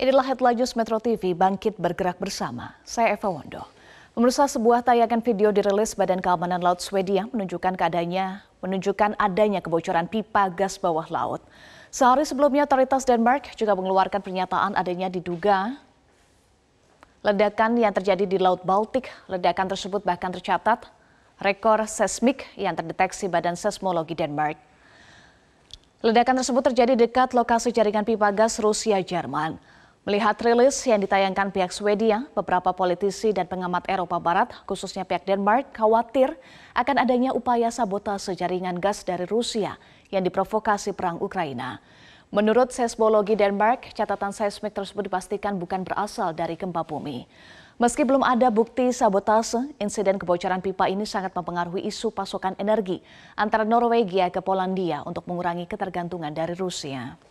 Inilah headline news Metro TV Bangkit Bergerak Bersama. Saya Eva Wondo. Pemirsa sebuah tayangan video dirilis Badan Keamanan Laut Swedia menunjukkan keadaannya, menunjukkan adanya kebocoran pipa gas bawah laut. Sehari sebelumnya otoritas Denmark juga mengeluarkan pernyataan adanya diduga ledakan yang terjadi di Laut Baltik. Ledakan tersebut bahkan tercatat rekor seismik yang terdeteksi Badan Seismologi Denmark. Ledakan tersebut terjadi dekat lokasi jaringan pipa gas Rusia-Jerman. Melihat rilis yang ditayangkan pihak Swedia, beberapa politisi dan pengamat Eropa Barat, khususnya pihak Denmark, khawatir akan adanya upaya sabotase jaringan gas dari Rusia yang diprovokasi perang Ukraina. Menurut seismologi Denmark, catatan seismik tersebut dipastikan bukan berasal dari gempa bumi. Meski belum ada bukti sabotase, insiden kebocoran pipa ini sangat mempengaruhi isu pasokan energi antara Norwegia ke Polandia untuk mengurangi ketergantungan dari Rusia.